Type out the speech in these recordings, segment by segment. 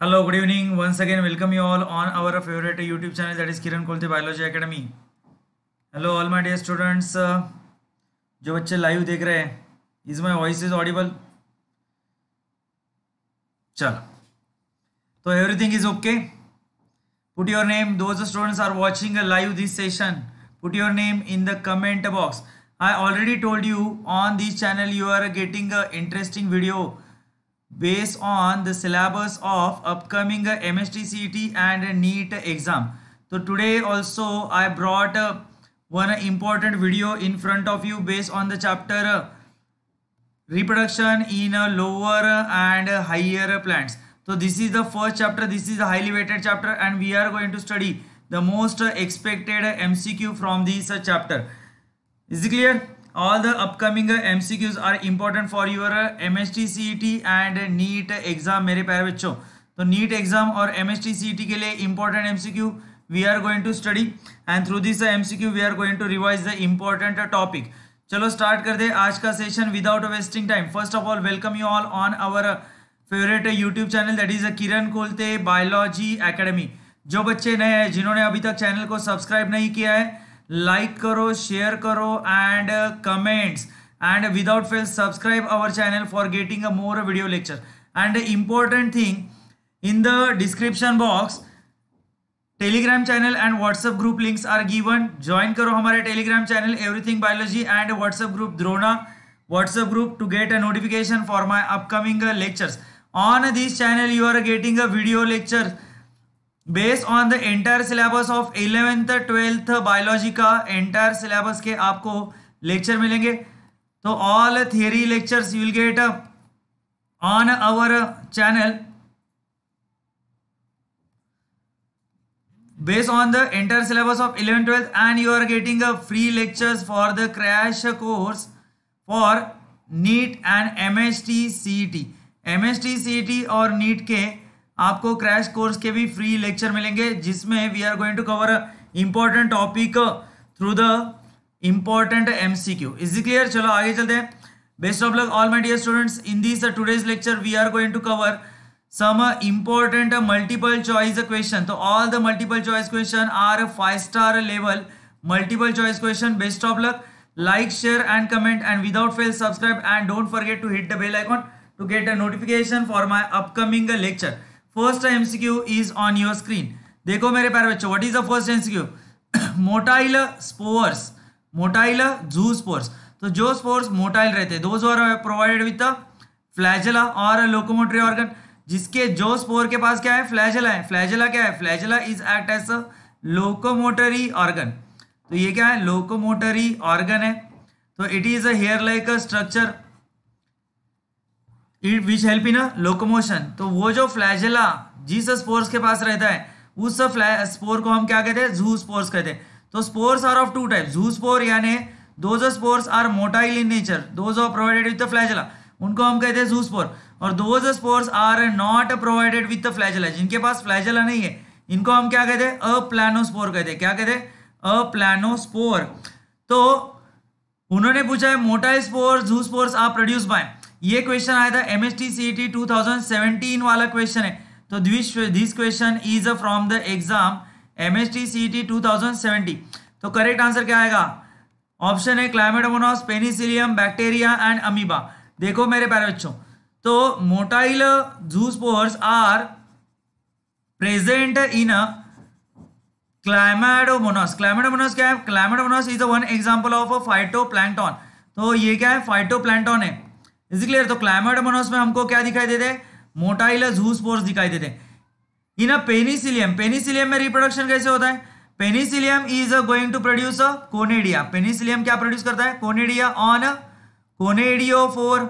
Hello, good evening. Once again, welcome you all on our favorite YouTube channel that is Kiran Kolte Biology Academy. Hello, all my dear students. जो बच्चे live देख रहे हैं is my voice is audible चलो तो everything is okay put your name those students are watching a live this session put your name in the comment box i already told you on this channel you are getting a interesting video based on the syllabus of upcoming MST CET and NEET exam. So today also I brought uh, one important video in front of you based on the chapter uh, reproduction in uh, lower and higher plants. So this is the first chapter, this is a highly weighted chapter and we are going to study the most expected MCQ from this chapter. Is it clear? all the upcoming MCQs are important for your MST CET and NEET exam मेरे प्यारे बच्चों तो NEET exam और MST CET के लिए important MCQ we are going to study and through this MCQ we are going to revise the important topic चलो start कर दे आज का session without wasting time first of all welcome you all on our favourite YouTube channel that is Kiran Kolte biology academy जो बच्चे नए हैं जिन्होंने अभी तक चैनल को सब्सक्राइब नहीं किया है लाइक करो शेयर करो and comments and without fail subscribe our channel for getting a more video lecture and important thing in the description box Telegram channel and WhatsApp group links are given join करो हमारे Telegram channel everything biology and WhatsApp group Drona WhatsApp group to get a notification for my upcoming lectures on this channel you are getting a video lectures based on the entire syllabus of eleventh twelfth biology का entire syllabus के आपको lecture मिलेंगे तो all theory lectures will get on our channel based on the entire syllabus of eleven twelfth and you are getting a free lecture for the crash course for NEET and M S T C T M S T C T और NEET के आपको crash course के भी free lecture मिलेंगे जिसमें we are going to cover important topic through the important MCQ is clear चलो आगे चलते हैं best of luck all my dear students in this today's lecture we are going to cover some important multiple choice question तो all the multiple choice question are five star level multiple choice question best of luck like share and comment and without fail subscribe and don't forget to hit the bell icon to get a notification for my upcoming lecture first MCQ is on your screen देखो मेरे प्यारे बच्चों what is the first MCQ motile spores motile zoospores तो जो spores motile रहते हैं those are provided with flagella और locomotory organ जिसके जो स्पोर के पास क्या है फ्लैजला है फ्लैजला क्या है flagella is act as locomotory organ तो ये क्या है लोकोमोटरी ऑर्गन है तो it is a hair like structure it which help in locomotion तो वो जो फ्लैजेला जिस स्पोर्स के पास रहता है उस स्पोर को हम क्या कहते हैं जू स्पोर्स कहते हैं तो spores are of two type zoospore यानी जो spores are motile in nature दो जो प्रोवाइडेड विथ द फ्लैजेला उनको हम कहते हैं जू स्पोर और those spores are not provided with the flagella जिनके पास फ्लैजेला नहीं है इनको हम क्या कहते हैं अप्लानोस्पोर कहते हैं क्या कहते हैं अप्लानोस्पोर तो उन्होंने पूछा है motile spore zoospores are produce by ये क्वेश्चन आया था M S T C T two thousand seventeen वाला क्वेश्चन है तो this question is from the exam M S T C T two thousand seventy तो correct answer क्या आएगा option है Chlamydomonas penicillium bacteria and amoeba देखो मेरे प्यारे बच्चों तो motile zoospores are present in Chlamydomonas Chlamydomonas क्या है Chlamydomonas is one example of a phyto तो ये क्या है फाइटो है इज क्लियर तो क्लाइमेट क्लाइमेटोमोनस में हमको क्या दिखाई देते मोटाइला जूस पोर्स दिखाई देते इन अ पेनिसिलियम पेनिसिलियम में रिप्रोडक्शन कैसे होता है penicillium is going to produce a conidia penicillium क्या प्रोड्यूस करता है conidia on conidiophore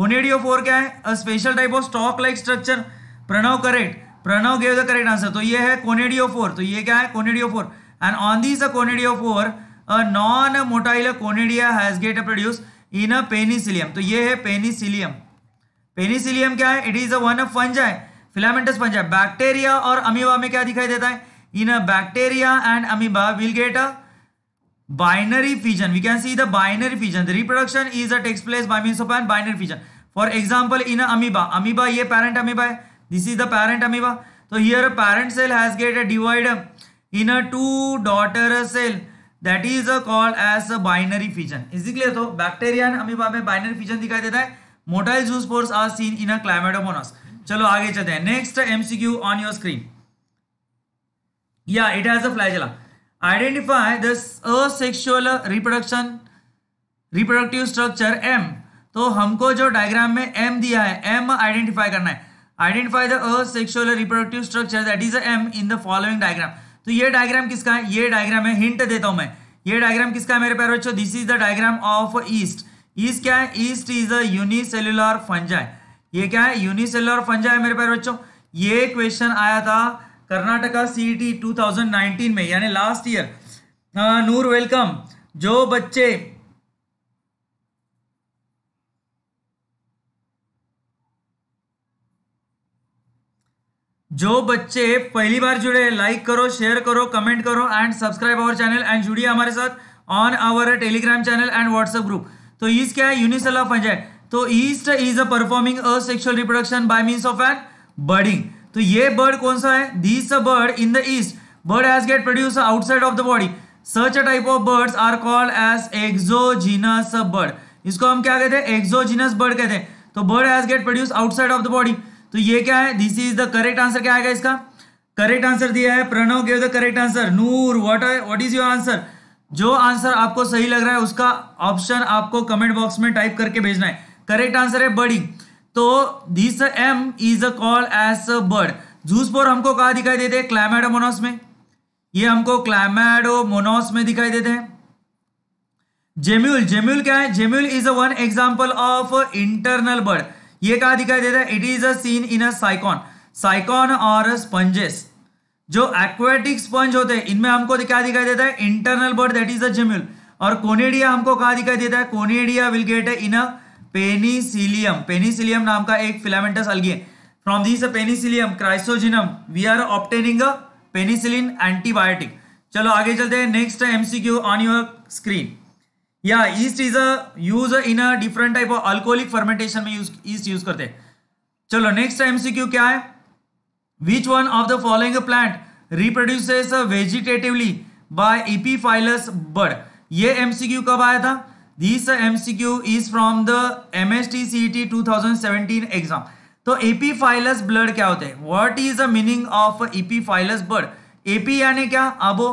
conidiophore क्या है a special type of stalk like structure Pranav correct Pranav gave the correct answer तो ये है कोनेडियो फोर तो ये क्या है conidiophore and on this conidiophore a non motile conidia has get produce इना पेनिसिलियम तो ये है पेनिसिलियम पेनिसिलियम क्या है it is one of fungi filamentous fungi bacteria और अमीबा में क्या दिखाई देता है in a bacteria and amoeba will get a binary fission we can see the binary fission the reproduction is a takes place by mean of an binary fission for example in amoeba amoeba ये parent amoeba है this is the parent amoeba तो here parent parent cell has get a divide in a two daughter cell that is called as binary fission is it clear तो bacteria and amoeba में binary fission दिखाई देता है motile zoospores are seen in a Chlamydomonas चलो आगे चलते हैं next MCQ on your screen या it has a flagella identify this asexual reproduction reproductive structure um तो हमको जो डायग्राम में एम दिया है एम आइडेंटिफाई करना है identify the asexual reproductive structure that is um in the following diagram तो ये डायग्राम किसका है ये डायग्राम है हिंट देता हूं मैं ये डायग्राम किसका है मेरे प्यारे बच्चों this is the diagram of yeast yeast क्या है yeast is a unicellular fungi ये क्या है यूनिसेल्युलर फंजा है मेरे प्यारे बच्चों ये क्वेश्चन आया था कर्नाटका सीईटी 2019 e में यानी लास्ट हाँ, ईयर नूर वेलकम जो बच्चे जो बच्चे पहली बार जुड़े लाइक करो शेयर करो कमेंट करो and subscribe our channel and जुड़िए हमारे साथ on our Telegram channel and WhatsApp group तो ईस्ट क्या है यूनिसेल ऑफ एंजाइट तो yeast is a performing a sexual reproduction by means of an budding तो ये बर्ड कौन सा है this a bud in the yeast bud has get produce outside of the body such a type of buds are called as exogenous bud इसको हम क्या कहते हैं एक्सोजीनस बर्ड कहते हैं तो bud has get produce outside of the body तो ये क्या है this is the correct answer क्या आएगा इसका करेक्ट आंसर दिया है Pranav gave the correct answer Noor what what is your answer जो आंसर आपको सही लग रहा है उसका ऑप्शन आपको कमेंट बॉक्स में टाइप करके भेजना है करेक्ट आंसर है बर्डिंग तो this um is a call as a bud zoospore हमको कहा दिखाई देते हैं क्लाइमेडोमोनोस में ये हमको क्लाइमेडोमोनोस में दिखाई देते हैं जेम्यूल जेम्यूल क्या है gemmule is a one example of internal bud ये कहा दिखाई देता है it is a seen in a Sycon Sycon और स्पंजेस जो एक्वेटिक स्पंज होते हैं इनमें हमको क्या दिखाई देता है internal bud that is gemmule और कोनेडिया हमको कहा दिखाई देता है conidia will get in a penicillium penicillium नाम का एक फिलामेंटस अलगी है from this penicillium chrysogenum we are obtaining penicillin antibiotic चलो आगे चलते हैं next MCQ on your screen या yeast is used in a different type of alcoholic fermentation में ईस्ट यूज करते हैं चलो नेक्स्ट एमसीक्यू क्या है which one of the following plant reproduces vegetatively by epiphyllous bud ये एमसीक्यू कब आया था this MCQ is from the M S T thousand seventeen exam तो एपीफाइलस ब्लड क्या होते हैं what is the meaning of epiphyllous bud epi यानी क्या अबो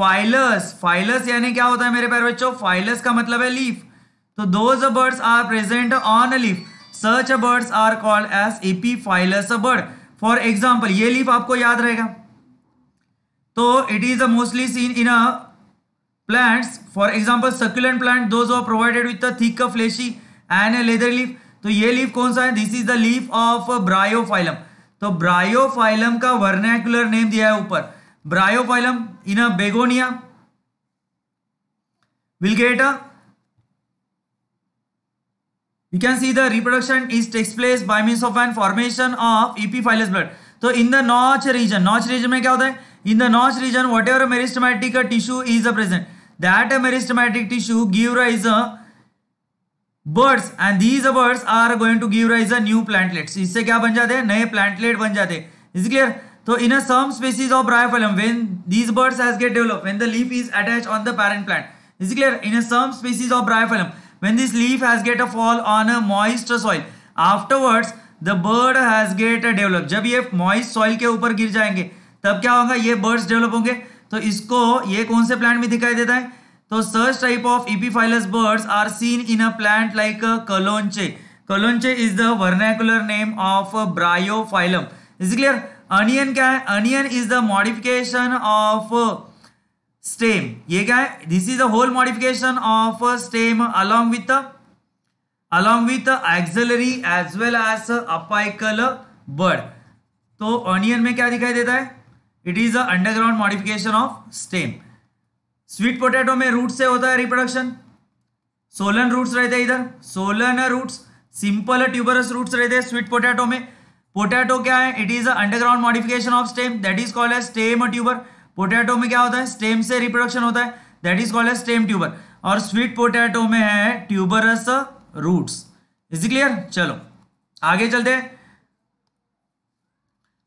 फाइलस फाइलस यानी क्या होता है मेरे प्यारे बच्चों फाइलस का मतलब है लीफ तो those buds are present on a leaf such buds are called as epiphyllous bud for example ये लीफ आपको याद रहेगा तो it is a mostly seen in a plants for example succulent plant those who provided with a thick fleshy and a leather leaf तो ये leaf कौन सा है this is the leaf of Bryophyllum तो ब्रायोफाइलम का vernacular name दिया है ऊपर Bryophyllum in a begonia will get a you can see the reproduction is takes place by mean of an formation of epiphyllous bud तो in the notch region notch region में क्या होता है in the notch region whatever meristematic tissue is a present that meristematic tissue give rise a buds and these buds are going to give rise a new plantlets इससे क्या बन जाते हैं नए प्लांटलेट बन जाते हैं इज क्लियर तो in some species of bryophyllum when these buds has get develop when the leaf is attach on the parent plant is clear in some species of bryophyllum when this leaf has get a fall on a moist soil afterwards the bud has get develop जब ये moist soil के ऊपर गिर जाएंगे तब क्या होगा ये बर्ड्स डेवलप होंगे तो इसको ये कौन से प्लांट में दिखाई देता है तो सर्च type of epiphyllous buds are seen in a plant like kalanchoe kalanchoe is the vernacular name of bryophyllum is clear onion क्या है onion is the modification of stem ये क्या है this is the whole modification of stem along with along with axillary as well as apical bud तो onion में क्या दिखाई देता है it is underground modification of stem sweet potato में रूट से होता है रिप्रोडक्शन सोलन रूट्स रहते हैं इधर swollen roots simple tuberous roots रहते हैं स्वीट पोटैटो में पोटैटो क्या है it is underground modification of stem that is called as stem tuber potato में क्या होता है स्टेम से रिप्रोडक्शन होता है that is called as stem tuber और स्वीट पोटैटो में है ट्यूबरस रूट्स इज क्लियर चलो आगे चलते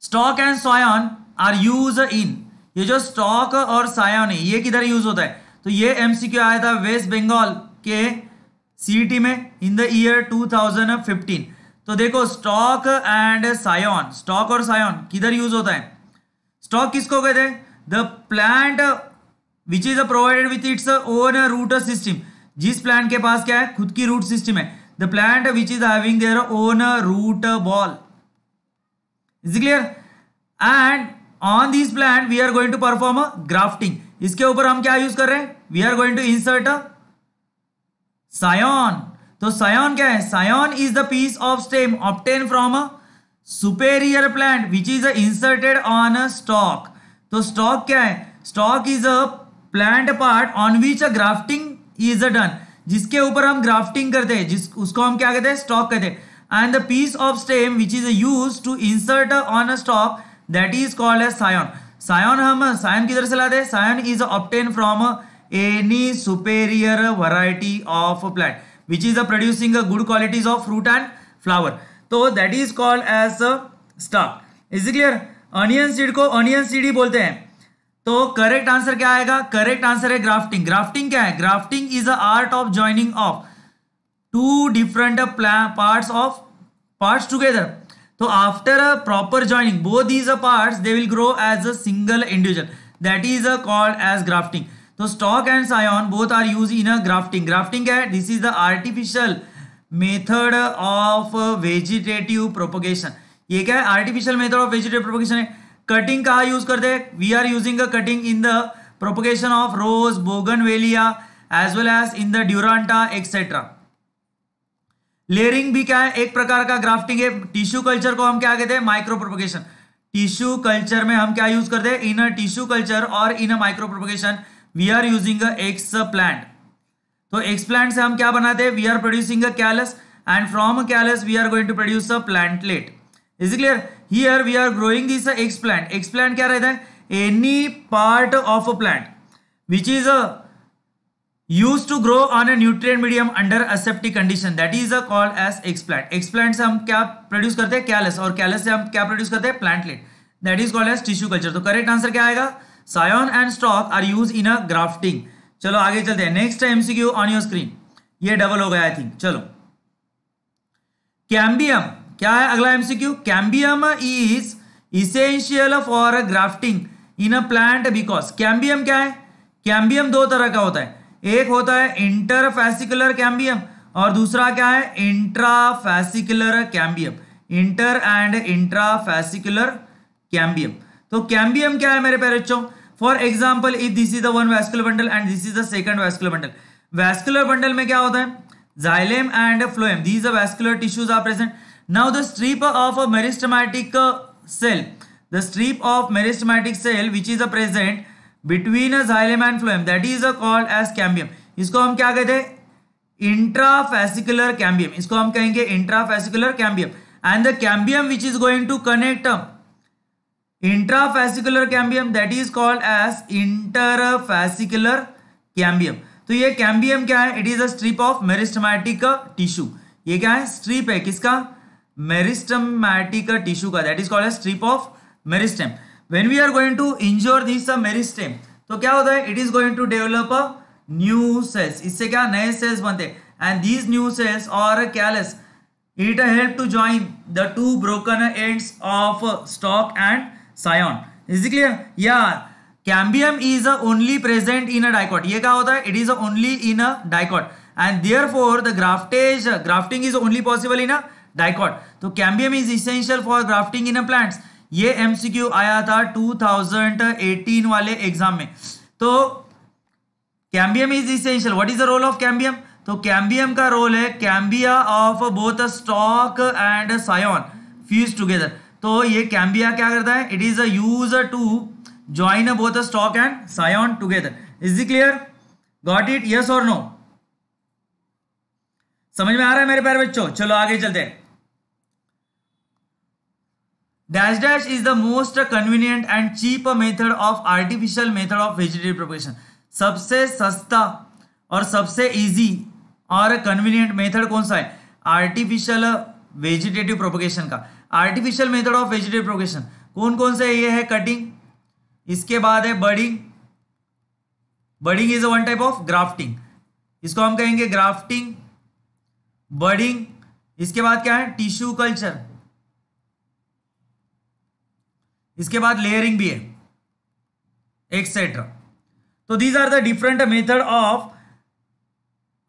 stock and scion are use in ये जो स्टॉक और सायन है ये किधर यूज होता है तो ये एमसीक्यू आया था वेस्ट बंगाल के सीटी में इन द ईयर 2015 तो देखो स्टॉक एंड सायोन स्टॉक और सायोन किधर यूज होता है स्टॉक किसको कहते हैं the plant which is provided with its own root system जिस प्लांट के पास क्या है खुद की रूट सिस्टम है the plant which is having their own root ball is clear and on this plant we are going to perform grafting इसके ऊपर हम क्या यूज कर रहे हैं we are going to insert scion तो सायोन क्या है scion is the piece of stem obtain from a superior plant which is inserted on a stock तो स्टॉक क्या है stock is a plant part on which a grafting is a done जिसके ऊपर हम grafting करते हैं जिस उसको हम क्या कहते हैं स्टॉक कहते हैं and the piece of stem which is use to insert on a stock that is called as scion scion हम सायन किधर से लाते हैं scion is obtain from any superior variety of plant which is producing good qualities of fruit and flower. तो that is called as stock is clear onion seed को onion seed ही बोलते हैं तो करेक्ट आंसर क्या आएगा correct answer है grafting grafting क्या है grafting is a art of joining of two different parts of parts together तो after a proper joining both is a parts they will grow as a single individual that is a called as grafting तो stock and Sion both are use in a grafting grafting है this is the artificial method of vegetative propagation ये क्या है artificial method of vegetative propagation है cutting कहा use करते हैं we are using a cutting in the propagation of rose bougainvillea as well as in the duranta etcetera layering भी क्या है एक प्रकार का ग्राफ्टिंग है टिश्यू कल्चर को हम क्या कहते हैं माइक्रो प्रोपोगेशन टिश्यू कल्चर में हम क्या यूज करते हैं इन अ टिश्यू कल्चर और in a micro propagation we are using explant तो एक्स प्लांट से हम क्या बनाते हैं we are producing a callus and from callus we are going to produce a plantlet is clear here we are growing this explant explant क्या रहता है any part of a plant which is a use to grow on a nutrient medium under aseptic condition that is a called as explant explant से हम क्या produce करते हैं callus और callus से हम क्या प्रोड्यूस करते हैं plantlet that is called as tissue culture तो करेक्ट आंसर क्या आएगा scion and stock are use in a grafting चलो आगे चलते हैं नेक्स्ट है एमसीक्यू ऑन योर स्क्रीन ये डबल हो गया आई थिंक चलो कैम्बियम क्या है अगला MCQ cambium is essential for grafting in a plant because cambium क्या है कैम्बियम दो तरह का होता है एक होता है इंटरफेसिकुलर कैम्बियम और दूसरा क्या है intrafascicular cambium inter and intrafascicular cambium तो कैम्बियम क्या है मेरे पेरे for example if this is the one vascular bundle and this is the second vascular bundle vascular bundle में क्या होता है xylem and phloem these a vascular tissues are present now the strip of a meristematic cell the strip of meristematic cell which is a present between a xylem and phloem that is a called as cambium इसको हम क्या कहते हैं intrafascicular cambium इसको हम कहेंगे intrafascicular cambium and the cambium which is going to connect intrafascicular cambium that is called as interfascicular cambium तो ये कैम्बियम क्या है it is a strip of meristematic tissue ये क्या है स्ट्रिप है किसका मेरिस्टमैटिक टिश्यू का that is called strip of meristem when we are going to injure this meristem तो क्या होता है it is going to develop a new cells इससे क्या नए सेल्स बनते हैं एंड दीज न्यू सेल्स और callus it help to join the two broken ends of stock and scion is it clear या cambium is only present in a dicot ये क्या होता है it is only in a dicot and therefore the graftage grafting is only possible in a dicot तो cambium is essential for grafting in a plants ये MCQ आया था 2018 वाले exam में तो cambium is essential what is the role of cambium तो cambium का role है cambia of both stock and scion fuse together तो ये कैम्बिया क्या करता है it is as to join a both stock and scion together is clear got it yes और no समझ में आ रहा है मेरे प्यारे बच्चों चलो आगे चलते हैं dash dash is the most convenient and cheap method of artificial method of vegetable propagation सबसे सस्ता और सबसे इजी और कन्वीनियंट मेथड कौन सा है आर्टिफिशियल वेजिटेटिव प्रोपोगेशन का artificial method of vegetable progression कौन कौन से ये है कटिंग इसके बाद है budding budding is a one type of grafting इसको हम कहेंगे ग्राफ्टिंग बर्डिंग इसके बाद क्या है टिश्यू कल्चर इसके बाद लेयरिंग भी है एक्सेट्रा तो these are the different method of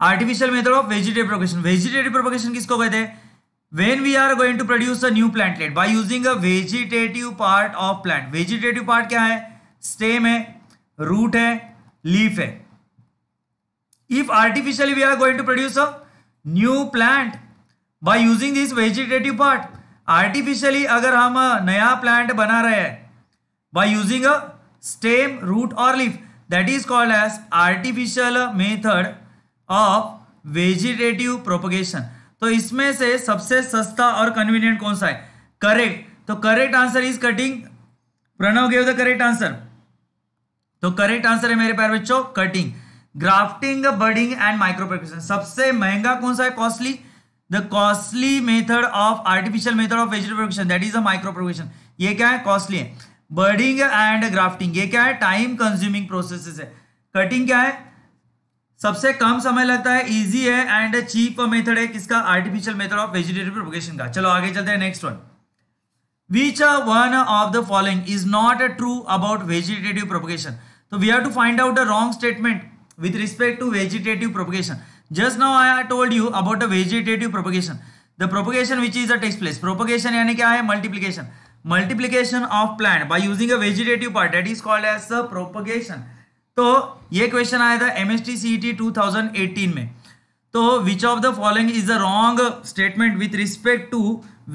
artificial method of vegetable propagation vegetable propagation किसको कहते हैं when we are going to produce a new plantlet by using a vegetative part of plant vegetative part kya hai stem hai root hai leaf hai if artificially we are going to produce a new plant by using this vegetative part artificially agar hum naya plant bana rahe hai by using a stem root or leaf that is called as artificial method of vegetative propagation तो इसमें से सबसे सस्ता और convenient कौन सा है correct तो correct answer is cutting Pranav gave the correct answer तो करेक्ट आंसर है मेरे प्यार बच्चों cutting grafting budding and micropropagation सबसे महंगा कौन सा है costly the costly method of artificial method of vegetable production that is a micro production ये क्या है कॉस्टली है बर्डिंग एंड ग्राफ्टिंग ये क्या है टाइम कंज्यूमिंग प्रोसेसेस है कटिंग क्या है सबसे कम समय लगता है इजी है एंड चीप मेथड है किसका artificial method of vegetative propagation का चलो आगे चलते हैं next one which one of the following is not true about vegetative propagation तो we have to find out a wrong statement with respect to vegetative propagation just now I told you about a vegetative propagation the propagation which is a takes place propagation यानी क्या है multiplication multiplication of plant by using a vegetative part that is called as propagation तो ये question आया था M S T C T two thousand eighteen में तो which of the following is the wrong statement with respect to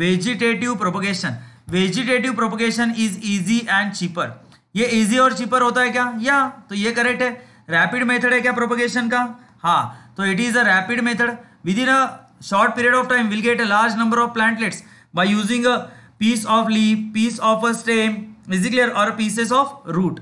vegetative propagation vegetative propagation is easy and cheaper ये easy और cheaper होता है क्या या तो ये करेक्ट है रैपिड मेथड है क्या प्रोपोगेशन का हाँ तो it is a rapid method within a short period of time will get a large number of plantlets by using a piece of leave piece of a stem is clear और pieces of root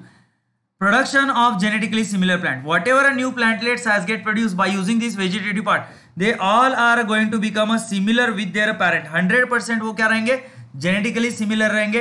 production of genetically similar plant whatever a new plantlets has get produced by using this vegetative part they all are going to become a similar with their parent 100% wo kya rahenge genetically similar rahenge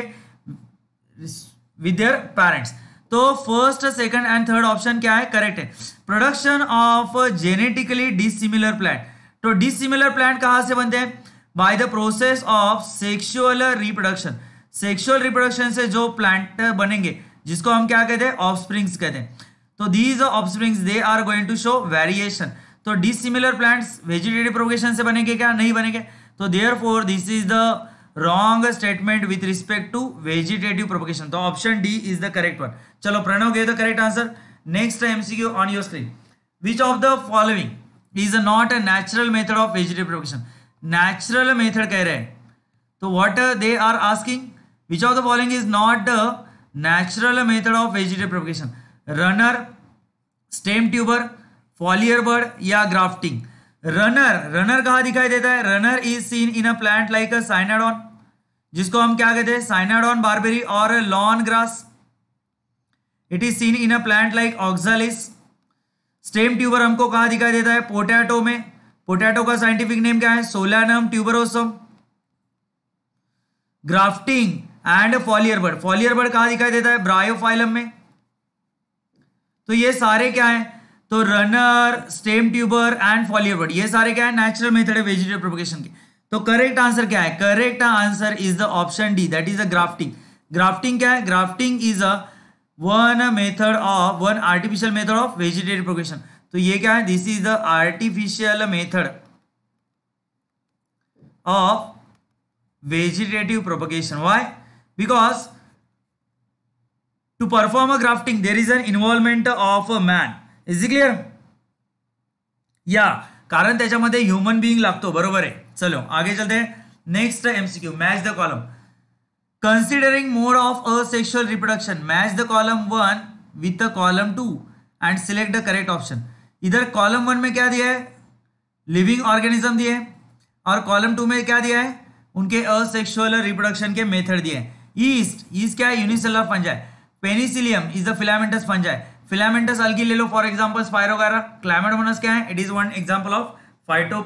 with their parents तो first second and third option क्या है correct है production of genetically dissimilar plant तो dissimilar plant कहां से बनते हैं by the process of sexual reproduction sexual reproduction से जो प्लांट बनेंगे जिसको हम क्या कहते हैं ऑफस्प्रिंग्स कहते हैं तो these offsprings they are going to show variation तो डिसिमिलर प्लांट्स वेजिटेटिव प्रोगेशन से बनेंगे क्या नहीं बनेंगे तो therefore this is the wrong statement with respect to vegetative propagation तो option D is the correct one चलो प्रणव गए the correct answer next MCQ on your screen which of the following is not a natural method of vegetative propagation natural method कह रहे हैं तो what they are asking which of the following is not natural method of vegetable propagation runner stem tuber foliar bird या grafting runner runner कहा दिखाई देता है runner is seen in a plant like a cynodon जिसको हम क्या कहते हैं साइनाडॉन बारबेरी और lawn grass it is seen in a plant like oxalis stem tuber हमको कहा दिखाई देता है पोटैटो में पोटैटो का साइंटिफिक नेम क्या है solanum tuberosum grafting and foliar bird foliar bird कहाँ दिखाई देता है ब्रायोफाइलम में तो ये सारे क्या है तो runner stem tuber and foliar bird ये सारे क्या है नेचुरल मेथड है वेजिटेटिव के तो करेक्ट आंसर क्या है correct answer is the option D that is a grafting grafting क्या है grafting is a one method of one artificial method of vegetative propagation तो ये क्या है this is the artificial method of vegetative propagation why because to perform a grafting there is an involvement of a man is clear या कारण त्याच्यामध्ये human being लागतो बरोबर आहे चलो आगे चलते next MCQ match the column considering mode of asexual reproduction match the column one with the column two and select the correct option इधर कॉलम वन में क्या दिया है लिविंग ऑर्गेनिज्म दिए और कॉलम टू में क्या दिया है उनके असेक्शुअल रिप्रोडक्शन के मेथड दिए हैं ईस्ट ईस्ट क्या है unicellular fungi penicillium is the filamentous fungi filamentous algae ले लो फॉर एग्जांपल स्पायरोगारा क्लाइमेटोमोनस क्या है it is one example of phyto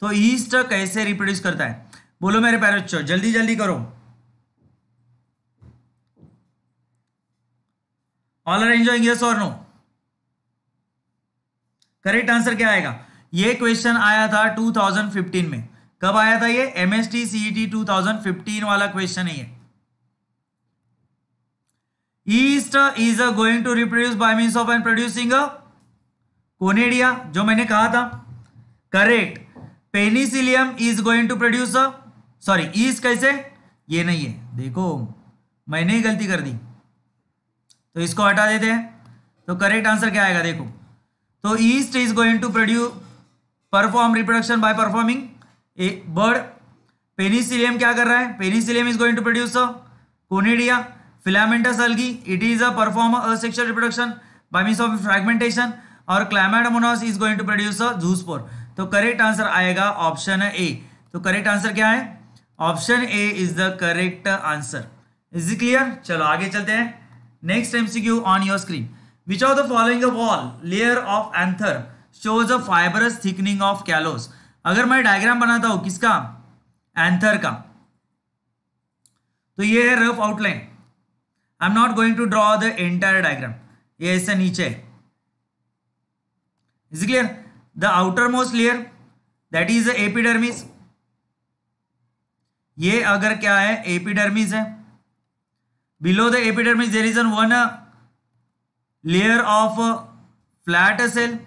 तो ईस्ट कैसे रिप्रोड्यूस करता है बोलो मेरे पैरोचो जल्दी जल्दी करो ऑल आर एंजॉइंग यस और नो करेक्ट आंसर क्या आएगा ये क्वेश्चन आया था 2015 में कब आया था ये M S T C E T two वाला क्वेश्चन है ये yeast is a going to reproduce by means of and producing conidia जो मैंने कहा था correct penicillium is going to produce a sorry yeast कैसे ये नहीं है देखो मैंने ही गलती कर दी तो इसको हटा देते हैं तो करेक्ट आंसर क्या आएगा देखो तो yeast is going to produce perform reproduction by performing a bird penicillium क्या कर रहा है penicillium is going to produce conidia filamentous algae it is a perform a reproduction by means of fragmentation और chlamydomonas is going to produce a zoo तो correct answer आएगा option A तो correct answer क्या है option A is the correct answer is it clear चलो आगे चलते हैं next MCQ on your screen which are the following wall layer of anther shows a fibrous thickening of callose अगर मैं diagram बनाता हूं किसका एंथर का तो ये है rough outline I am not going to draw the entire diagram ये ऐसे नीचे is clear the outermost layer that is epidermis ये अगर क्या है एपिडर्मिस है below the epidermis there is an one layer of flat cell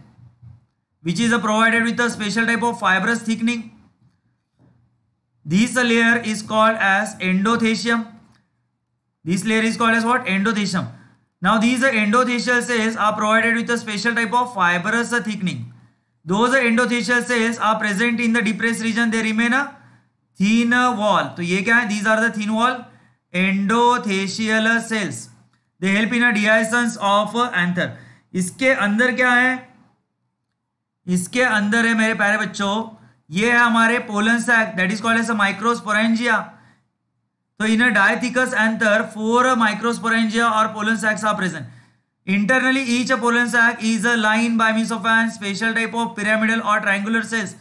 is a provided with a special type of fibrous thickening this layer is called as endothecium This layer is called as what? Endothecium. Now these endothelial cells are provided with a special type of fibrous thickening. Those endothelial cells are present in the depressed region. They remain a thin wall. तो ye kya hai These are the thin wall endothelial cells. They help in a dehiscence of anther. इसके अंदर क्या है इसके अंदर है मेरे प्यारे बच्चों ये है हमारे pollen sac that is called as a microsporangia तो in a dithecous anther four microsporangia और pollen sacs are present internally each pollen sac is a line by mean of an special type of pyramidal और triangular cells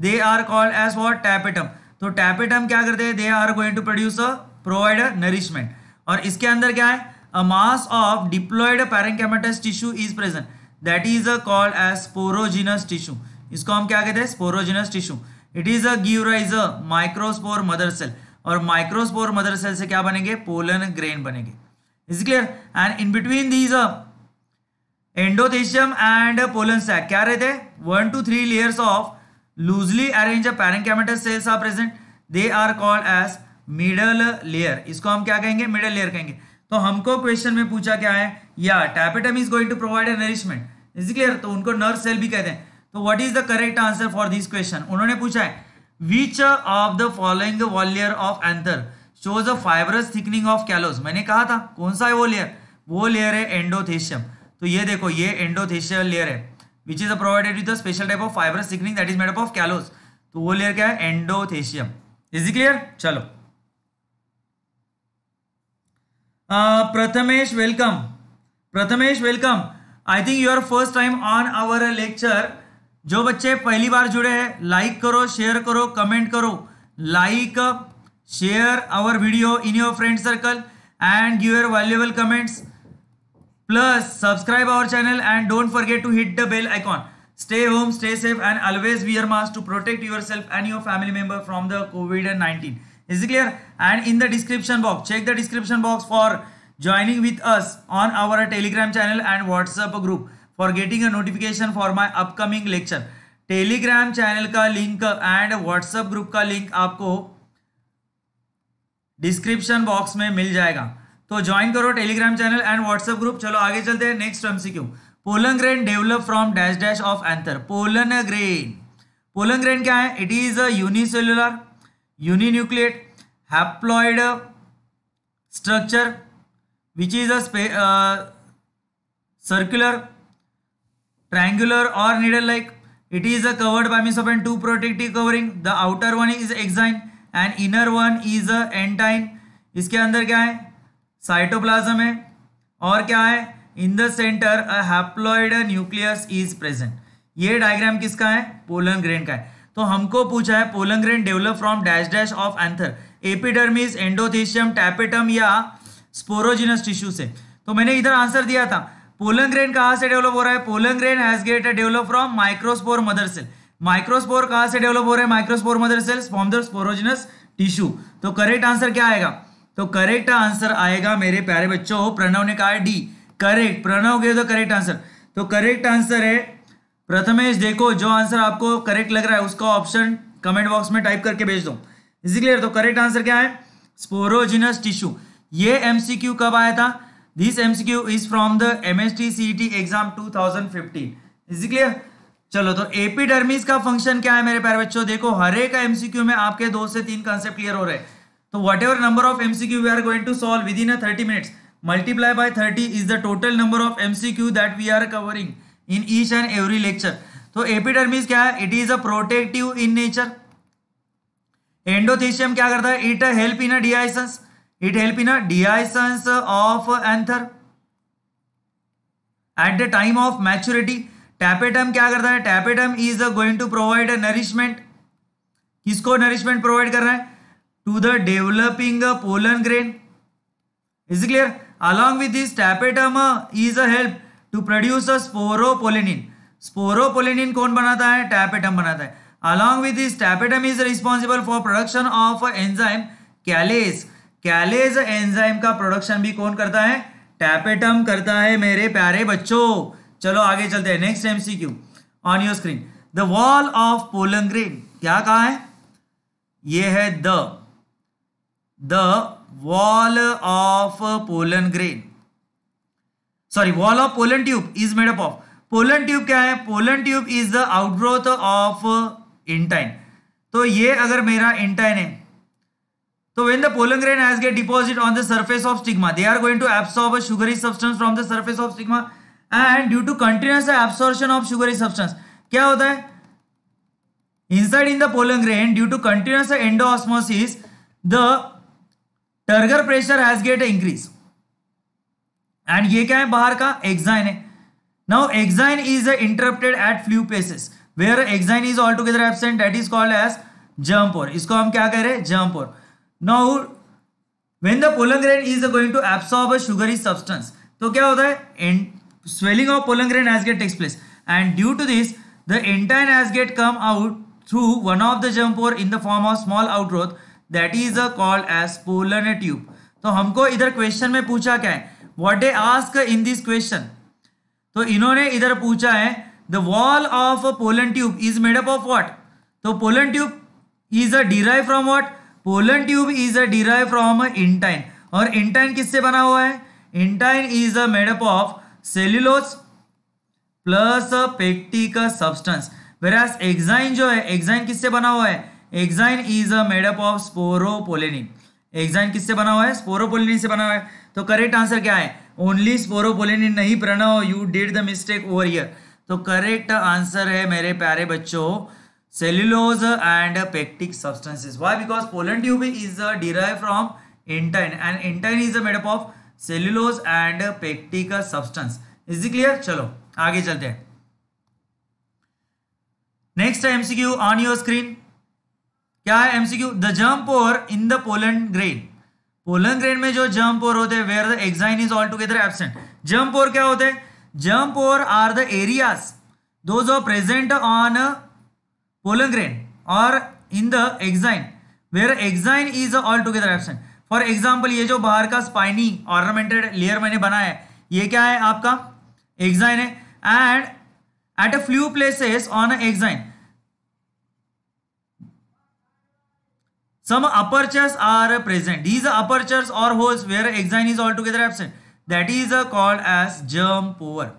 they are called as what tapetum तो tapetum क्या करते हैं they are going to produce a provide nourishment और इसके अंदर क्या है a mass of diploid पैरेंकेमेटस tissue is present that is a called as sporogenous tissue इसको हम क्या कहते हैं sporogenous tissue it is a give rise a microspore mother cell और माइक्रोस्पोर मदर सेल से क्या बनेंगे पोलन ग्रेन बनेंगे is clear and in between these endothecium and pollen sac क्या रहते हैं one two three layers of loosely arrange parenchymatous cells are present they are called as middle layer इसको हम क्या कहेंगे मिडल लेयर कहेंगे तो हमको क्वेश्चन में पूछा क्या है या tapetum is going to provide a nourishment is clear तो उनको नर्व सेल भी कहते हैं तो what is the correct answer for this question उन्होंने पूछा है which of the following wall layer of anther shows a fibrous thickening of callose मैंने कहा था कौन सा है वो लेयर वो लेयर है एंडोथेशियम तो ये देखो ये एंडोथेशियल लेयर है which is a provided with special type of fibrous thickening that is made up of callose तो वो लेयर क्या है एंडोथेशियम इज इट क्लियर चलो Prathamesh welcome Prathamesh welcome I think you are first time on our lecture जो बच्चे पहली बार जुड़े हैं लाइक करो शेयर करो कमेंट करो like share our video in your friend circle and give your valuable comments plus subscribe our channel and don't forget to hit the bell icon stay home stay safe and always we are must to protect yourself and your family member from the COVID nineteen is clear and in the description box check the description box for joining with us on our Telegram channel and WhatsApp group for getting a notification for my upcoming lecture Telegram channel का link and WhatsApp group का link आपको डिस्क्रिप्शन बॉक्स में मिल जाएगा तो join करो Telegram channel and WhatsApp group चलो आगे चलते हैं next MCQ pollen grain develop from dash dash of anther pollen grain pollen grain क्या है it is a unicellular uninucleate haploid structure which is a circular triangular or needle like. It is a covered permesopen 2 protective covering. The outer one is exine and inner one is a intine इसके अंदर क्या है cytoplasm है और क्या है in the centre a haploid nucleus is present ये diagram किसका है पोलन ग्रेन का है तो हमको पूछा है pollen grain develop from dash dash of anther epidermis endothecium tapetum या स्पोरोजिनस टिश्यू से तो मैंने इधर आंसर दिया था पोलन ग्रेन कहां से डेवलप हो रहा है pollen grain has get develop from microspore mother cell microspore कहां से डेवलप हो रहे हैं microspore mother cell from the sporogenous tissue तो करेक्ट आंसर क्या आएगा तो करेक्ट आंसर आएगा मेरे प्यारे बच्चों प्रणव ने कहा है डी करेक्ट प्रणव के तो करेक्ट आंसर तो करेक्ट आंसर है प्रथमेश देखो जो आंसर आपको करेक्ट लग रहा है उसका ऑप्शन कमेंट बॉक्स में टाइप करके भेज दो इसी क्लियर तो करेक्ट आंसर क्या है स्पोरोजिनस टिश्यू ये एमसीक्यू कब आया था this is from the M S T C T exam two thousand fifteen it clear चलो तो एपीडर्मिस का फंक्शन क्या है मेरे प्यारे बच्चों देखो हर एक एमसीक्यू में आपके दो से तीन कॉन्सेप्ट क्लियर हो रहे हैं तो whatever number of MCQ we are going to solve within a thirty minutes multiply by 30 is the total number of mcq that we are covering in each and every lecture तो epidermis क्या है it is a protective in nature endothecium क्या करता है it help in a dehiscence it help in a dehiscence of anther at the time of maturity tapetum क्या करता है tapetum is going to provide a nourishment किसको nourishment provide कर रहा है to the developing pollen grain is clear along with this tapetum is a help to produce a sporopollenin sporopollenin कौन बनाता है tapetum बनाता है along with this tapetum is responsible for production of enzyme calase callase enzyme का production भी कौन करता है टैपेटम करता है मेरे प्यारे बच्चों चलो आगे चलते हैं next MCQ on your screen the wall of pollen grain क्या कहा है ये है the the wall of pollen grain sorry wall of pollen tube is made up of pollen tube क्या है pollen tube is the outgrowth of intine तो ये अगर मेरा इंटाइन है So when the pollen grain has get deposit on the surface of stigma, they are going to absorb a sugary substance from the surface of stigma and due to continuous absorption of sugary substance, क्या होता है Inside in the pollen grain, due to continuous endosmosis, the turgor pressure has get increase. And ये क्या है बाहर का exine है Now exine is interrupted at few places where exine is altogether absent. That is called as as जम्प इसको हम क्या कह रहे हैं जम्प और now when the pollen grain is going to absorb a sugary substance तो क्या होता है and swelling of pollen grain एजगेट takes place and due to this the entire एजगेट come out through one of the जम्प और in the form of small outgrowth that is a called as pollen tube तो हमको इधर question में पूछा क्या है what they ask in this question तो इन्होंने इधर पूछा है the wall of a pollen tube is made up of what तो pollen tube is a derive from what pollen tube is a derive from intine और इंटाइन किससे बना हुआ है intine is a made up of cellulose plus pectic substance whereas exine जो है exine किससे बना हुआ है exine is a made up of sporopollenin exine किससे बना हुआ है स्पोरोपोलेनिन से बना हुआ है तो करेक्ट आंसर क्या है ओनली स्पोरोपोलेनिन नहीं Pranav you did the mistake over here तो करेक्ट आंसर है मेरे प्यारे बच्चों cellulose and pectic substances. Why? Because pollen tube is derived from intine and intine is made up of cellulose and pectic substance. Is it clear? चलो आगे चलते हैं next है एमसीक्यू ऑन योर स्क्रीन क्या है MCQ the germ pore in the pollen grain pollen grain में जो germ pore होते हैं where the exine is all together absent germ pore क्या होते हैं germ pore are the areas those are present on pollen grain or in the exine where exine is all together absent for example ये जो बाहर का spiny ornamented layer मैंने बनाया है ये क्या है आपका एग्जाइन है and at a few places on exine some apertures are present is apertures और holes where exine is all together absent that is called as jump over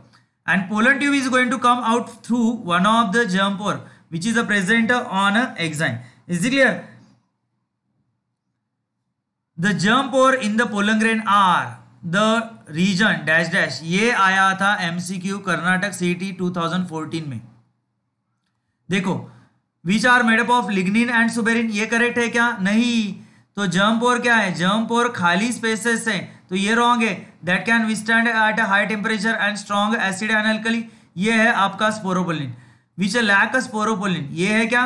and pollen tube is going to come out through one of the jump over which is the present on axon is it clear the jump or in the polangren are region dash dash ये आया था MCQ Karnataka CET 2014 में देखो which are made up of lignin and suberin ये correct है क्या नहीं तो जम्प और क्या है जम्प और खाली स्पेसेस है तो ये रॉन्ग है that can withstand at high temperature and strong acid and ये है आपका स्पोरोबोलिन विच लैक स्पोरोपोलिन ये है क्या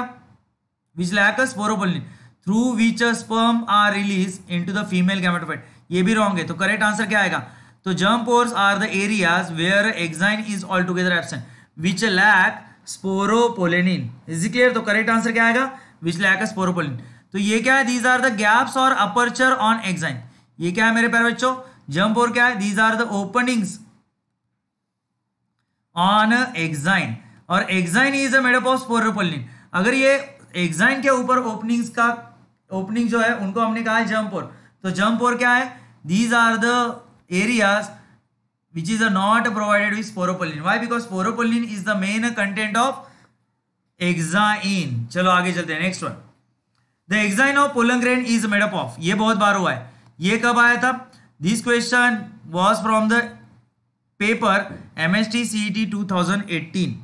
which lack sporopollenin through which sperm are release into the female gametophyte ये भी रॉन्ग है तो करेक्ट आंसर क्या आएगा तो germ pores are the areas where exine is all together absent which lack sporopollenin is it clear तो correct answer क्या आएगा विच लैक स्पोरोपोलिन तो ये क्या है दीज आर द गैप्स और अपर्चर ऑन एग्जाइन ये क्या है मेरे प्यार बच्चों जर्म पोर क्या है these are the openings on exine और exine is a made up of sporopollenin अगर ये एक्साइन के ऊपर ओपनिंग्स का ओपनिंग जो है उनको हमने कहा है जम्पोर तो जम्पोर क्या है these are the areas which is not provided with sporopollenin why because sporopollenin is the main content of hexane चलो आगे चलते हैं next one the exine of pollen grain is made up of ये बहुत बार हुआ है ये कब आया था this question was from the paper M S T C T two thousand eighteen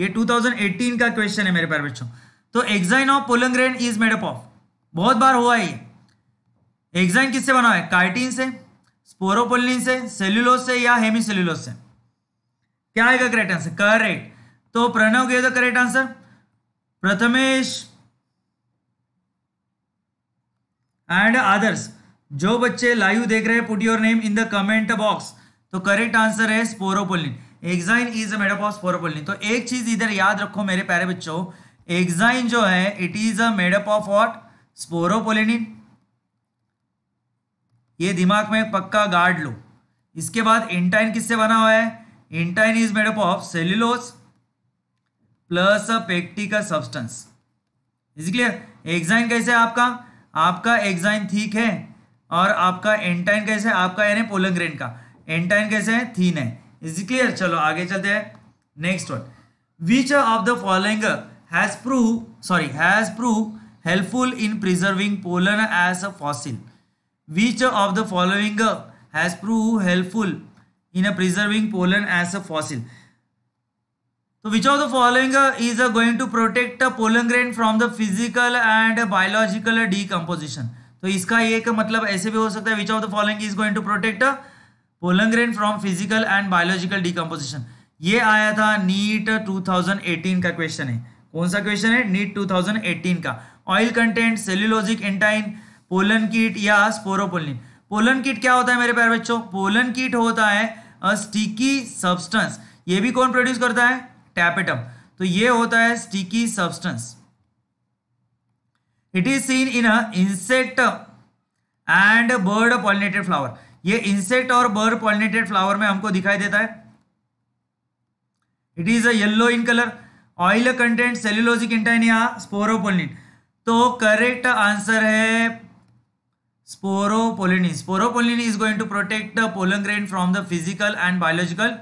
ये 2018 का क्वेश्चन है मेरे प्यार बच्चों तो एक्साइन of pollen grain is made up of बहुत बार हुआ है ये एक्साइन किससे बना है कार्टिन से स्पोरोपोलिन से सेल्यूलोस से या हेमी से क्या आएगा करेक्ट आंसर करेक्ट तो प्रणव गए correct answer Prathamesh and others जो बच्चे लाइव देख रहे हैं put your name in the comment box तो करेक्ट आंसर है sporopollenin exine is a made up sporopollenin तो एक चीज इधर याद रखो मेरे प्यारे बच्चों एग्जाइन जो है it is a made up of what sporopollenin ये दिमाग में पक्का गार्ड लो इसके बाद इंटाइन किससे बना हुआ है intine is made up of cellulose plus a pectical substance is clear exine कैसे है आपका आपका एग्जाइन थीक है और आपका एंटाइन कैसे है आपका यानी पोलग्रेन का एंटाइन कैसे है थीन है इज क्लियर चलो आगे चलते हैं next one which of the following has prove sorry has prove helpful in preserving pollen as a fossil which of the following has prove helpful in a preserving pollen as a fossil तो which of the following is a going to protect a pollen grain from the physical and biological decomposition तो इसका एक मतलब ऐसे भी हो सकता है which of the following is going to protect pollen grain from physical and biological decomposition ये आया था नीट 2018 का क्वेश्चन है कौन सा क्वेश्चन है नीट 2018 का oil content cellulosic intine pollen kitt या स्पोरोपोलिन पोलन किट क्या होता है मेरे प्यारे बच्चों पोलन किट होता है अ स्टिकी सब्सटेंस ये भी कौन प्रोड्यूस करता है टैपेटम तो ये होता है sticky substance it is seen in a insect and bird pollinated flower ये इंसेक्ट और बर्ड पॉलिनेटेड फ्लावर में हमको दिखाई देता है it is yellow in colour oil content cellulosic intine या स्पोरोपोलिन तो करेक्ट आंसर है sporopollenin sporopollenin is going to protect pollen grain from the physical and biological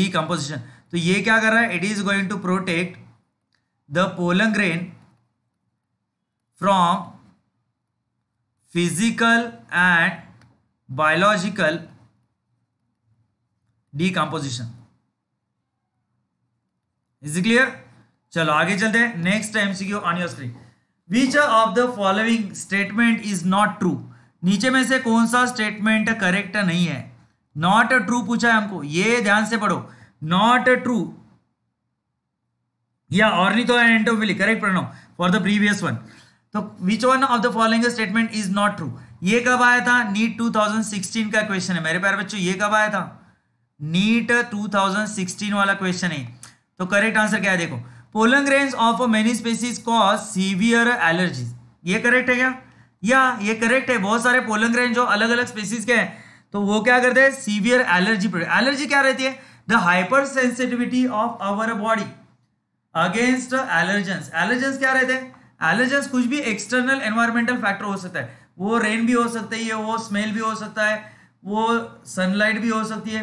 decomposition तो ये क्या कर रहा है it is going to protect the pollen grain from physical and biological decomposition is it clear चलो आगे चलते हैं next MCQ on your screen which of the following statement is not true नीचे में से कौन सा स्टेटमेंट करेक्ट नहीं है नॉट ट्रू पूछा है हमको ये ध्यान से पढ़ो नॉट ट्रू या तो एंटोफिली करेक्ट पढ़ना फॉर द प्रीवियस वन तो which one of the following statement is not true ये कब आया था नीट 2016 का क्वेश्चन है मेरे प्यारे बच्चों ये कब आया था नीट 2016 वाला क्वेश्चन है तो करेक्ट आंसर क्या है देखो pollen grains of many species cause severe allergies ये करेक्ट है क्या या ये करेक्ट है बहुत सारे पोलंग्रेन जो अलग अलग स्पेसीज के हैं तो वो क्या करते हैं सीवियर एलर्जी एलर्जी क्या रहती है the hypersensitivity of our body against allergens allergens क्या रहते हैं एलर्जेंस कुछ भी एक्सटर्नल एनवायरमेंटल फैक्टर हो सकता है वो रेन भी हो सकती है वो स्मेल भी हो सकता है वो सनलाइट भी हो सकती है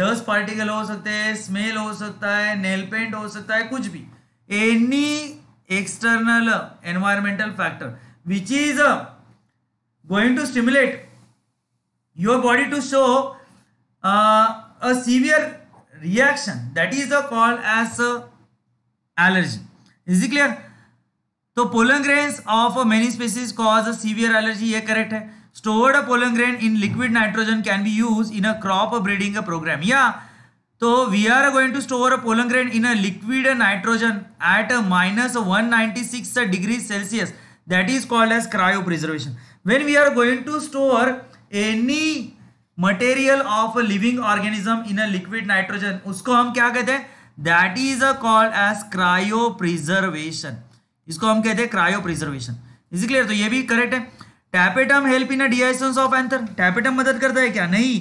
डस्ट पार्टिकल हो सकते हैं स्मेल हो सकता है नेल पेंट हो सकता है कुछ भी any external environmental factor which is going to stimulate your body to show a severe reaction that is a called as a allergy is it clear तो pollen grains of many species cause a severe allergy ये correct है stored pollen grain in liquid nitrogen can be use in a crop breeding program या तो we are going to store a pollen grain in a liquid nitrogen at minus one ninety six degree Celsius that is called as cryopreservation when we are going to store any material of a living organism in a liquid nitrogen उसको हम क्या कहते हैं that is a called as cryopreservation इसको हम कहते हैं cryo preservation is clear तो ये भी करेक्ट है tapetum help in dehiscence of anther tapetum मदद करता है क्या नहीं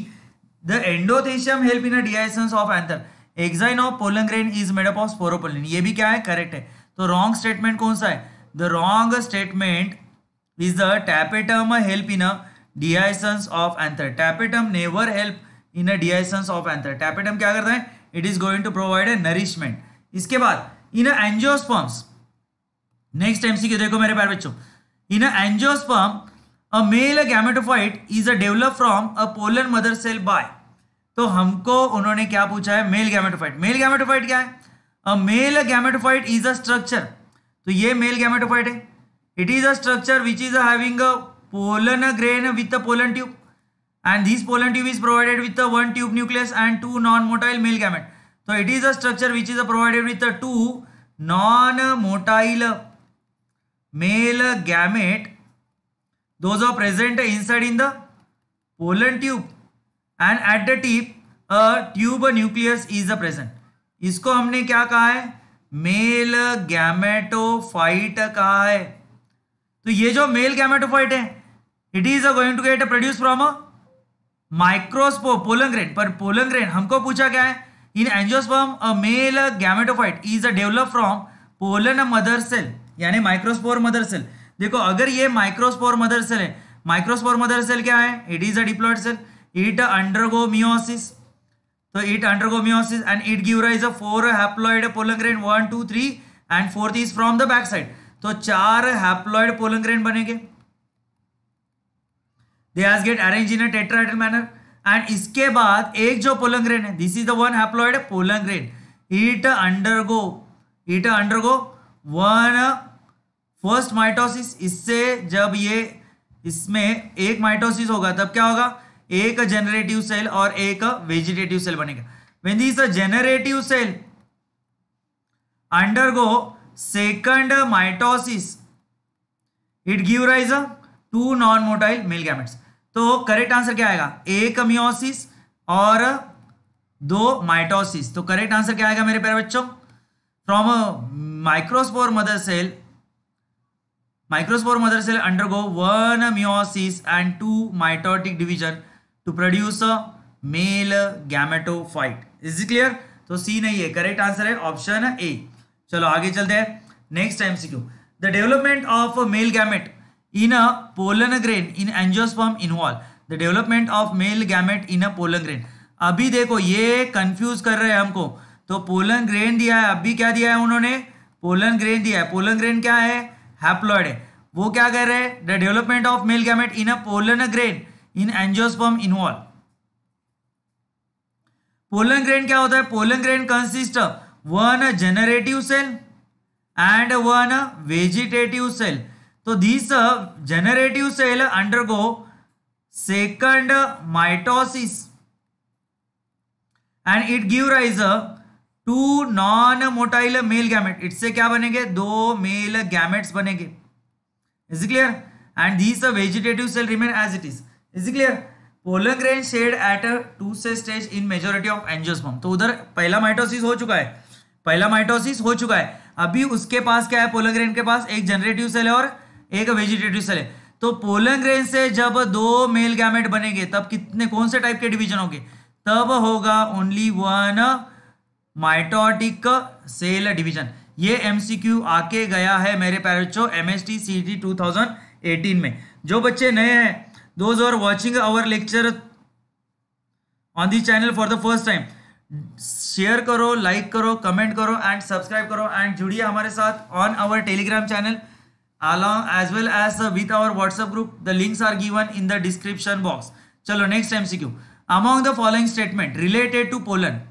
the endothecium help in dehiscence of anther exine of pollen grain is made up of sporopollenin ये भी क्या है करेक्ट है तो रॉन्ग स्टेटमेंट कौन सा है the wrong statement is the tapetum help in dehiscence of anther tapetum never help in dehiscence of anther tapetum क्या करता है it is going to provide a nourishment इसके बाद इन एंजियोस्पम्स नेक्स्ट एमसीक्यू देखो मेरे प्यार बच्चों in angiosperm a male gametophyte is a develop from a pollen mother cell by तो हमको उन्होंने क्या पूछा है मेल गैमेटोफाइट मेल गैमेटोफाइट क्या है a male gametophyte is a structure तो ये मेल गैमेटोफाइट है it is a structure which is having a pollen grain with a pollen tube and this pollen tube is provided with a one tube nucleus and two non-motile male gamete. So तो it is a structure which is provided with a two non motile male gamete those are present inside in the pollen tube and at the tip a tube nucleus is the present इसको हमने क्या कहा है male gametophyte कहा है तो ये जो मेल गैमेटोफाइट है it is a going to get produce from a microspore pollen grain पर पोलंग्रेन हमको पूछा क्या है in angiosperm a male gametophyte is a develop from pollen mother cell यानी माइक्रोस्पोर मदर सेल देखो अगर ये माइक्रोस्पोर मदर सेल है माइक्रोस्पोर मदर सेल क्या है it is a diploid cell it undergo meiosis तो it undergo meiosis and it give rise a four haploid pollen grain one two three and fourth is from the back side तो चार haploid pollen grain बनेंगे they has get arrange in a tetrahedral manner and इसके बाद एक जो pollen grain है this is the one haploid pollen grain it undergo it undergo one first mitosis इससे जब ये इसमें एक माइटोसिस होगा तब क्या होगा एक जेनरेटिव सेल और एक वेजिटेटिव सेल बनेगा when these a generative cell second mitosis it give rise rise to non motile male तो करेक्ट आंसर क्या आएगा एक मियोसिस और दो माइटोसिस तो करेक्ट आंसर क्या आएगा मेरे प्यारे बच्चों from microspore mother cell microspore mother cell undergo one meiosis and two mitotic division to produce a male gametophyte is it clear तो सी नहीं है करेक्ट आंसर है ऑप्शन ए चलो आगे चलते हैं next time see the development of male gamete in a pollen grain in angiosperm involve the development of male gamete in a pollen grain अभी देखो ये कंफ्यूज कर रहे हैं हमको तो पोलन ग्रेन दिया है अभी क्या दिया है उन्होंने पोलन ग्रेन दिया है पोलन ग्रेन क्या है हैप्लॉयड है वो क्या कह रहे हैं the development of male gamete in a pollen grain in angiosperm involve pollen grain क्या होता है pollen grain consist one generative cell and one vegetative cell तो this generative cell undergo second mitosis and it give rise to non motile male gamete इससे क्या बनेंगे दो male gametes बनेंगे is clear and these a vegetative cell remain as it is is clear pollen grain shade eight a two cell stage in majority of angiosperm तो उधर पहला mitosis हो चुका है पहला माइटोसिस हो चुका है अभी उसके पास क्या है पोलन ग्रेन के पास एक जनरेटिव सेल है और एक वेजिटेटिव सेल है तो पोलन ग्रेन से जब दो मेल गैमेट बनेंगे तब कितने कौन से टाइप के डिवीजन होंगे तब होगा only one mitotic cell division ये एमसीक्यू आके गया है मेरे पैरोचो M S T C T में जो बच्चे नए हैं those are watching our lecture on the channel for the first time share करो लाइक करो कमेंट करो एंड सब्सक्राइब करो एंड जुड़िए हमारे साथ on our Telegram channel along as well as with our WhatsApp group the links are given in the description box चलो next MCQ among the following statement related to pollen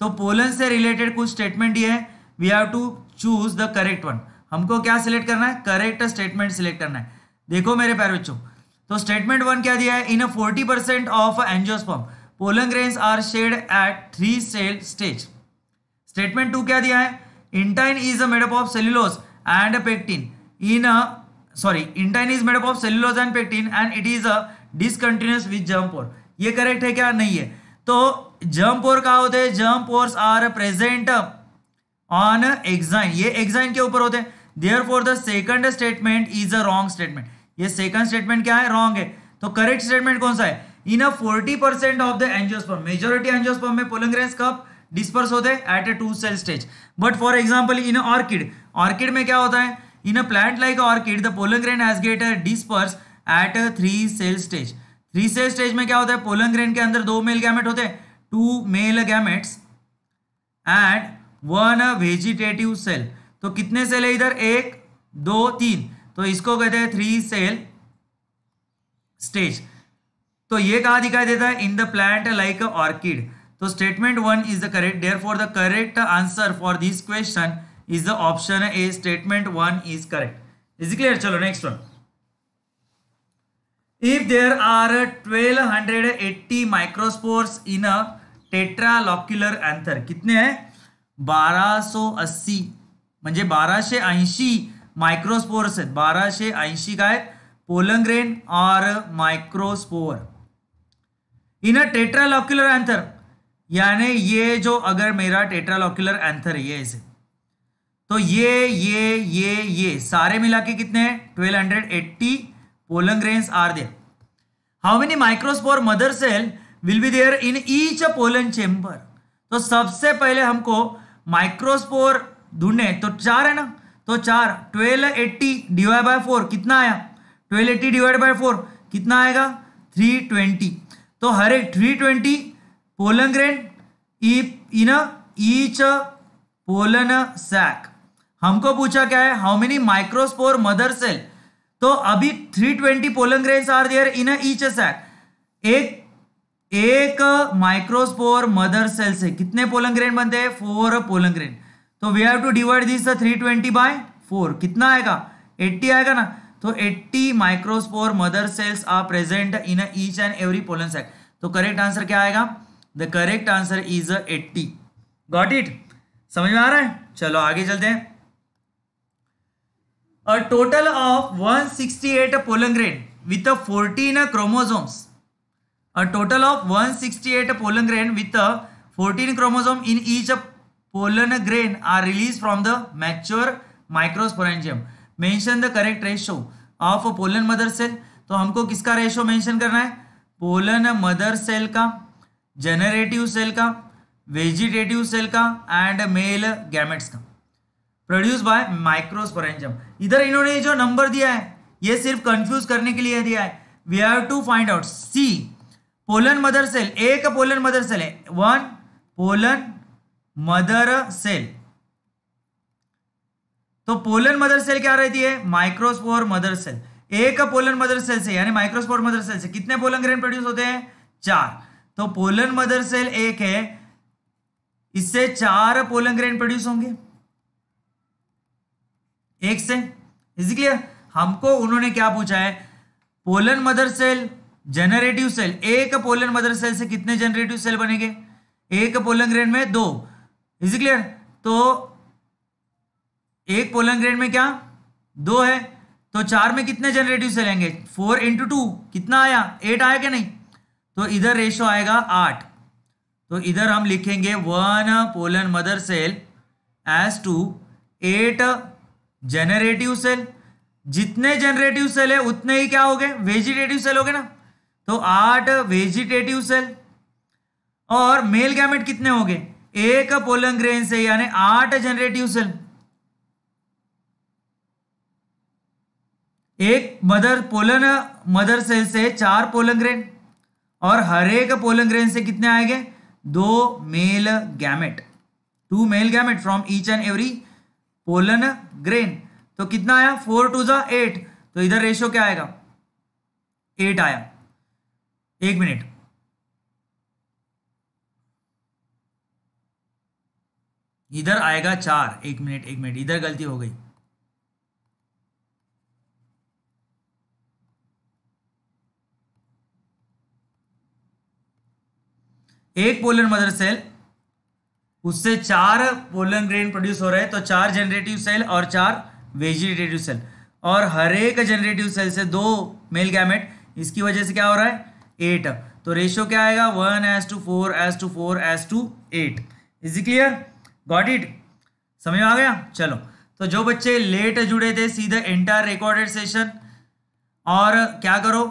तो pollen से related कुछ statement ये है we have to choose the correct one हमको क्या select करना है करेक्ट स्टेटमेंट सिलेक्ट करना है देखो मेरे प्यारे बच्चों तो स्टेटमेंट वन क्या दिया है in a forty percent of angiosperm pollen grains are shed at three cell stage statement two क्या दिया है intine is a made up of cellulose and pectin in a sorry intine is made up of cellulose and pectin and it is a discontinuous with germ pore ये correct है क्या नहीं है तो germ और कहा होते हैं जर्म और आर प्रेजेंट ऑन एक्साइन ये एक्साइन के ऊपर होते हैं therefore the second statement is a wrong statement ये सेकंड स्टेटमेंट क्या है रॉन्ग है तो करेक्ट स्टेटमेंट कौन सा है in a forty percent of the angiosperm majority angiosperm में पोलंग्रेंस कब डिस्पर्स होते हैं at a two cell stage but for example in orchid orchid में क्या होता है in a plant like orchid the pollen grain as get disperse at three cell stage three cell stage में क्या होता है पोलंग्रेन के अंदर दो मेल गैमेट होते हैं two male gametes and one vegetative cell तो कितने सेल है इधर एक दो तीन तो इसको कहते हैं थ्री सेल स्टेज तो ये कहा दिखाई देता है in the plant like orchid तो statement one is the correct therefore the correct answer for this question is the option A statement one is correct is clear चलो next one if are twelve hundred eighty microspores in a tetralocular anther कितने हैं बारह बाराशो अस्सी म्हणजे बाराशे ऐसी microspores है बाराशे ऐसी का है पोलंग्रेन और microspore in a tetralocular anther यानी ये जो अगर मेरा टेट्रालॉक्युलर एंथर ये इसे तो ये ये ये ये सारे मिला के कितने हैं eighty pollen grains are there how many microspore mother cell will be there in each a pollen chamber तो सबसे पहले हमको माइक्रोस्पोर ढूंढने तो चार है ना तो चार twelve eighty divide by four कितना आया twelve eighty divide by four कितना आएगा थ्री ट्वेंटी तो हर एक three twenty pollen grain in each a pollen sac हमको पूछा क्या है how many microspore mother cell तो अभी 320 twenty pollen grain are there in each a sac एक एक माइक्रोस्पोर मदर सेल से कितने पोलन ग्रेन बनते हैं फोर पोलन ग्रेन तो we have to divide this three twenty by four कितना आएगा एट्टी आएगा ना तो eighty microspore mother cells are present in each and every pollen sac तो करेक्ट आंसर क्या आएगा the correct answer is eighty got it समझ में आ रहा है चलो आगे चलते हैं total of 168 eight pollen grain with fourteen chromosomes a total of 168 pollen grain with a 14 chromosome in each pollen grain are released from the mature microsporangium mention the correct ratio of a pollen mother cell तो हमको किसका ratio mention करना है pollen mother cell का generative cell का vegetative cell का and male gametes का produce by microsporangium इधर इन्होंने jo number diya hai ye sirf confuse karne ke liye diya hai we have to find out c pollen mother cell एक pollen mother cell है one pollen mother cell तो pollen mother cell क्या रहती है microspore mother cell एक pollen mother cell से यानी microspore mother cell से कितने पोलन ग्रेन प्रोड्यूस होते हैं चार तो पोलन मदर सेल एक है इससे चार पोलन ग्रेन प्रोड्यूस होंगे एक से इज क्लियर हमको उन्होंने क्या पूछा है pollen mother cell generative cell एक पोलन मदर सेल से कितने जनरेटिव सेल बनेंगे एक पोलन ग्रेन में दो इज क्लियर तो एक पोलन ग्रेन में क्या दो है तो चार में कितने जनरेटिव सेल आएंगे फोर इंटू टू कितना आया एट आया क्या नहीं तो इधर रेशो आएगा आठ तो इधर हम लिखेंगे one pollen mother cell is to eight generative cell जितने जनरेटिव सेल है उतने ही क्या हो गए वेजिटेटिव सेल हो गए ना तो आठ वेजिटेटिव सेल और मेल गैमेट कितने हो गए एक पोलन ग्रेन से यानी आठ जनरेटिव सेल एक मदर पोलन मदर सेल से चार पोलन ग्रेन और हर एक पोलन ग्रेन से कितने आएंगे दो male gamete two male gamete from each and every pollen grain तो कितना आया फोर टू जा एट तो इधर रेशो क्या आएगा एट आया एक मिनट इधर आएगा चार एक मिनट एक मिनट इधर गलती हो गई एक पोलन मदर सेल उससे चार पोलन ग्रेन प्रोड्यूस हो रहे हैं तो चार जनरेटिव सेल और चार वेजिटेटिव सेल और हर एक जनरेटिव सेल से दो मेल गैमेट इसकी वजह से क्या हो रहा है एट तो रेशियो क्या आएगा one is to four is to four is to eight is clear got it समय आ गया चलो तो जो बच्चे लेट जुड़े थे सीधे एंटायर रिकॉर्डेड सेशन और क्या करो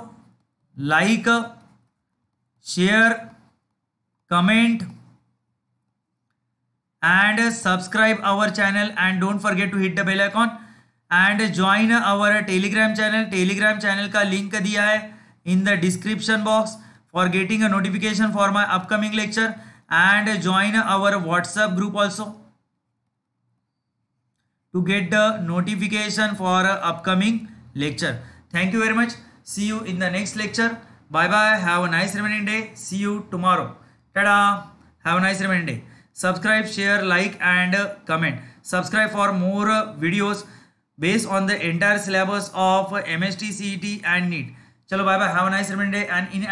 like share comment and subscribe our channel and don't forget to hit the bell icon and join our Telegram channel Telegram channel का लिंक दिया है in the description box for getting a notification for my upcoming lecture and join our WhatsApp group also to get the notification for upcoming lecture. Thank you very much. See you in the next lecture. Bye bye. Have a nice remaining day. See you tomorrow. Ta-da. Have a nice remaining day. Subscribe, share, like and comment. Subscribe for more videos based on the entire syllabus of MST, CET and NEET. चलो bye bye have a nice day and in